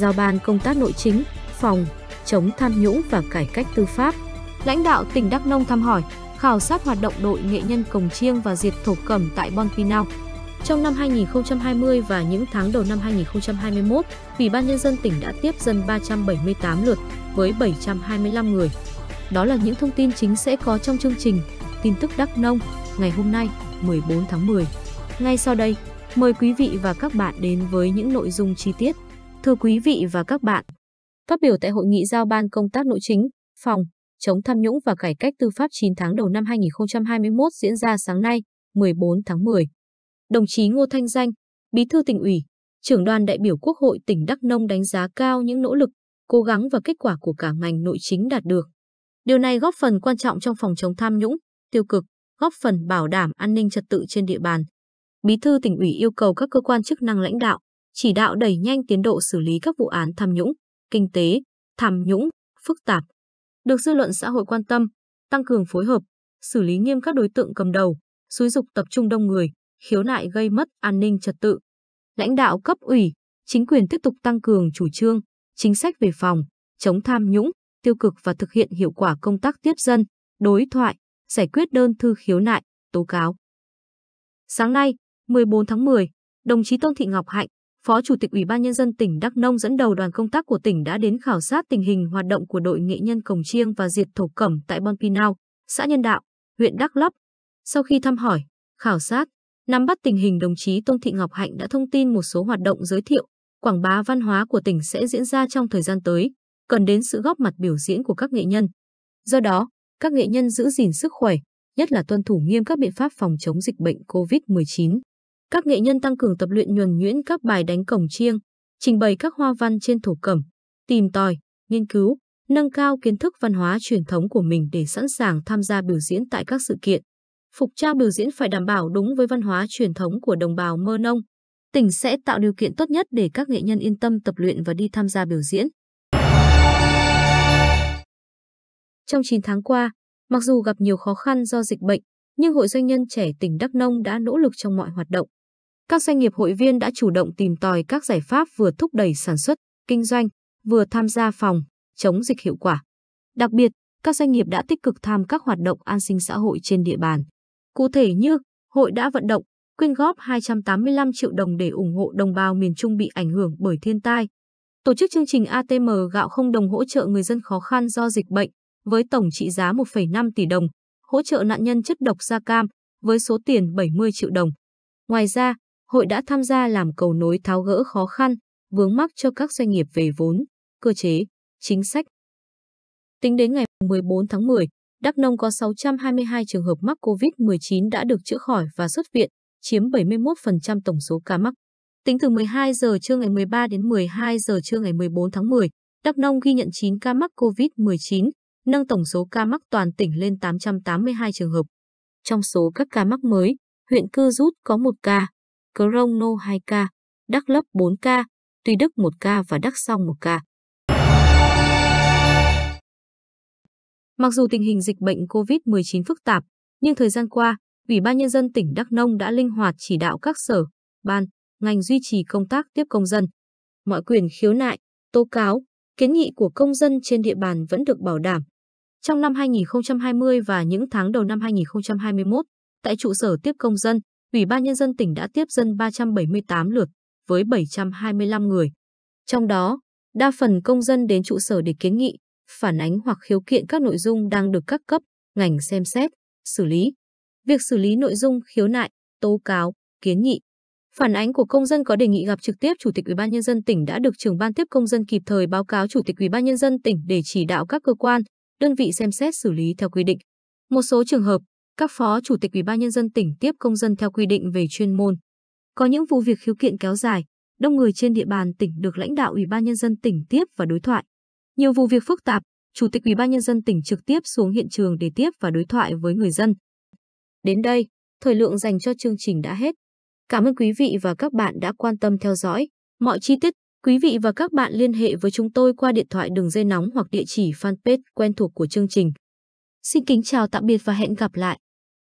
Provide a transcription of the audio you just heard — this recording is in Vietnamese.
giao ban công tác nội chính, phòng, chống tham nhũng và cải cách tư pháp. Lãnh đạo tỉnh Đắk Nông thăm hỏi, khảo sát hoạt động đội nghệ nhân cồng chiêng và diệt thổ cẩm tại Bon Pinau. Trong năm 2020 và những tháng đầu năm 2021, Ủy ban Nhân dân tỉnh đã tiếp dân 378 lượt với 725 người. Đó là những thông tin chính sẽ có trong chương trình Tin tức Đắk Nông ngày hôm nay 14 tháng 10. Ngay sau đây, mời quý vị và các bạn đến với những nội dung chi tiết. Thưa quý vị và các bạn, phát biểu tại hội nghị giao ban công tác nội chính, phòng, chống tham nhũng và cải cách tư pháp 9 tháng đầu năm 2021 diễn ra sáng nay, 14 tháng 10. Đồng chí Ngô Thanh Danh, Bí thư tỉnh ủy, trưởng đoàn đại biểu Quốc hội tỉnh Đắk Nông đánh giá cao những nỗ lực, cố gắng và kết quả của cả ngành nội chính đạt được. Điều này góp phần quan trọng trong phòng chống tham nhũng, tiêu cực, góp phần bảo đảm an ninh trật tự trên địa bàn. Bí thư tỉnh ủy yêu cầu các cơ quan chức năng lãnh đạo, chỉ đạo đẩy nhanh tiến độ xử lý các vụ án tham nhũng, kinh tế, tham nhũng, phức tạp, được dư luận xã hội quan tâm, tăng cường phối hợp, xử lý nghiêm các đối tượng cầm đầu, xúi dục tập trung đông người, khiếu nại gây mất an ninh trật tự. Lãnh đạo cấp ủy, chính quyền tiếp tục tăng cường chủ trương, chính sách về phòng, chống tham nhũng, tiêu cực và thực hiện hiệu quả công tác tiếp dân, đối thoại, giải quyết đơn thư khiếu nại, tố cáo. Sáng nay, 14 tháng 10, đồng chí Tôn Thị Ngọc Hạnh, Phó Chủ tịch Ủy ban Nhân dân tỉnh Đắk Nông dẫn đầu đoàn công tác của tỉnh đã đến khảo sát tình hình hoạt động của đội nghệ nhân cồng chiêng và diệt thổ cẩm tại Bon Pinao, xã Nhân Đạo, huyện Đắk Lấp. Sau khi thăm hỏi, khảo sát, nắm bắt tình hình đồng chí Tôn Thị Ngọc Hạnh đã thông tin một số hoạt động giới thiệu, quảng bá văn hóa của tỉnh sẽ diễn ra trong thời gian tới, cần đến sự góp mặt biểu diễn của các nghệ nhân. Do đó, các nghệ nhân giữ gìn sức khỏe, nhất là tuân thủ nghiêm các biện pháp phòng chống dịch bệnh COVID-19. Các nghệ nhân tăng cường tập luyện nhuần nhuyễn các bài đánh cổng chiêng, trình bày các hoa văn trên thổ cẩm, tìm tòi, nghiên cứu, nâng cao kiến thức văn hóa truyền thống của mình để sẵn sàng tham gia biểu diễn tại các sự kiện. Phục tra biểu diễn phải đảm bảo đúng với văn hóa truyền thống của đồng bào Mơ Nông. Tỉnh sẽ tạo điều kiện tốt nhất để các nghệ nhân yên tâm tập luyện và đi tham gia biểu diễn. Trong 9 tháng qua, mặc dù gặp nhiều khó khăn do dịch bệnh, nhưng Hội Doanh nhân trẻ tỉnh Đắk Nông đã nỗ lực trong mọi hoạt động. Các doanh nghiệp hội viên đã chủ động tìm tòi các giải pháp vừa thúc đẩy sản xuất, kinh doanh, vừa tham gia phòng, chống dịch hiệu quả. Đặc biệt, các doanh nghiệp đã tích cực tham các hoạt động an sinh xã hội trên địa bàn. Cụ thể như, hội đã vận động, quyên góp 285 triệu đồng để ủng hộ đồng bào miền Trung bị ảnh hưởng bởi thiên tai. Tổ chức chương trình ATM gạo không đồng hỗ trợ người dân khó khăn do dịch bệnh với tổng trị giá 1,5 tỷ đồng, hỗ trợ nạn nhân chất độc da cam với số tiền 70 triệu đồng. Ngoài ra, hội đã tham gia làm cầu nối tháo gỡ khó khăn, vướng mắc cho các doanh nghiệp về vốn, cơ chế, chính sách. Tính đến ngày 14 tháng 10, Đắk Nông có 622 trường hợp mắc COVID-19 đã được chữa khỏi và xuất viện, chiếm 71% tổng số ca mắc. Tính từ 12 giờ trưa ngày 13 đến 12 giờ trưa ngày 14 tháng 10, Đắk Nông ghi nhận 9 ca mắc COVID-19, nâng tổng số ca mắc toàn tỉnh lên 882 trường hợp. Trong số các ca mắc mới, huyện Cư Rút có 1 ca, Crono 2 ca, Đắk Lấp 4 ca, Tuy Đức 1 ca và Đắk Song 1 ca. Mặc dù tình hình dịch bệnh COVID-19 phức tạp, nhưng thời gian qua, Ủy ban Nhân dân tỉnh Đắk Nông đã linh hoạt chỉ đạo các sở, ban, ngành duy trì công tác tiếp công dân. Mọi quyền khiếu nại, tố cáo, kiến nghị của công dân trên địa bàn vẫn được bảo đảm. Trong năm 2020 và những tháng đầu năm 2021, tại trụ sở tiếp công dân, Ủy ban Nhân dân tỉnh đã tiếp dân 378 lượt với 725 người. Trong đó, đa phần công dân đến trụ sở để kiến nghị, phản ánh hoặc khiếu kiện các nội dung đang được các cấp, ngành xem xét, xử lý. Việc xử lý nội dung khiếu nại, tố cáo, kiến nghị, phản ánh của công dân có đề nghị gặp trực tiếp Chủ tịch Ủy ban nhân dân tỉnh đã được trưởng ban tiếp công dân kịp thời báo cáo Chủ tịch Ủy ban nhân dân tỉnh để chỉ đạo các cơ quan, đơn vị xem xét xử lý theo quy định. Một số trường hợp, các phó chủ tịch Ủy ban nhân dân tỉnh tiếp công dân theo quy định về chuyên môn. Có những vụ việc khiếu kiện kéo dài, đông người trên địa bàn tỉnh được lãnh đạo Ủy ban nhân dân tỉnh tiếp và đối thoại. Nhiều vụ việc phức tạp, chủ tịch Ủy ban nhân dân tỉnh trực tiếp xuống hiện trường để tiếp và đối thoại với người dân. Đến đây, thời lượng dành cho chương trình đã hết. Cảm ơn quý vị và các bạn đã quan tâm theo dõi. Mọi chi tiết, quý vị và các bạn liên hệ với chúng tôi qua điện thoại đường dây nóng hoặc địa chỉ fanpage quen thuộc của chương trình. Xin kính chào tạm biệt và hẹn gặp lại.